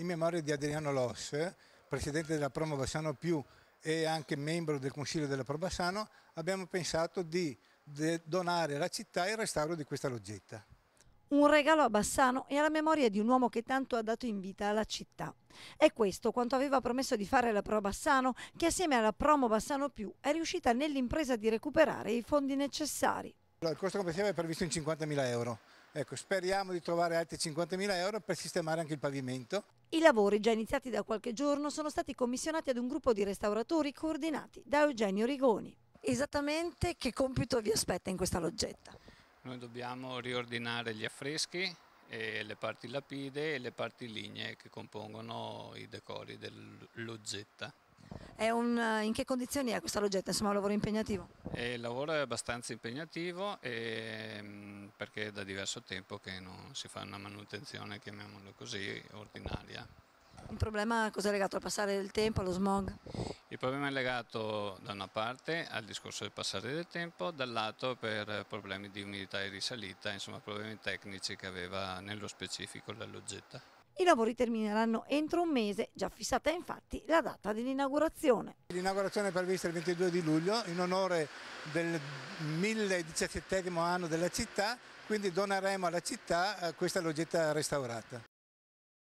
in memoria di Adriano Loss, presidente della Promo Bassano Più e anche membro del Consiglio della Pro Bassano, abbiamo pensato di donare alla città il restauro di questa loggetta. Un regalo a Bassano e alla memoria di un uomo che tanto ha dato in vita alla città. È questo quanto aveva promesso di fare la Pro Bassano, che assieme alla Promo Bassano Più è riuscita nell'impresa di recuperare i fondi necessari. Il costo complessivo è previsto in 50.000 euro. Ecco, speriamo di trovare altri 50.000 euro per sistemare anche il pavimento. I lavori, già iniziati da qualche giorno, sono stati commissionati ad un gruppo di restauratori coordinati da Eugenio Rigoni. Esattamente che compito vi aspetta in questa loggetta? Noi dobbiamo riordinare gli affreschi, le parti lapide e le parti lignee che compongono i decori loggetta. Un, eh, in che condizioni è questa loggetta? Insomma, un lavoro impegnativo? Eh, il lavoro è abbastanza impegnativo e, ehm, perché è da diverso tempo che non si fa una manutenzione, chiamiamola così, ordinaria. Il problema cos'è legato al passare del tempo, allo smog? Il problema è legato da una parte al discorso del passare del tempo, dall'altro per problemi di umidità e risalita, insomma problemi tecnici che aveva nello specifico la loggetta. I lavori termineranno entro un mese, già fissata infatti la data dell'inaugurazione. L'inaugurazione è prevista il 22 di luglio in onore del 1017 anno della città, quindi doneremo alla città eh, questa loggetta restaurata.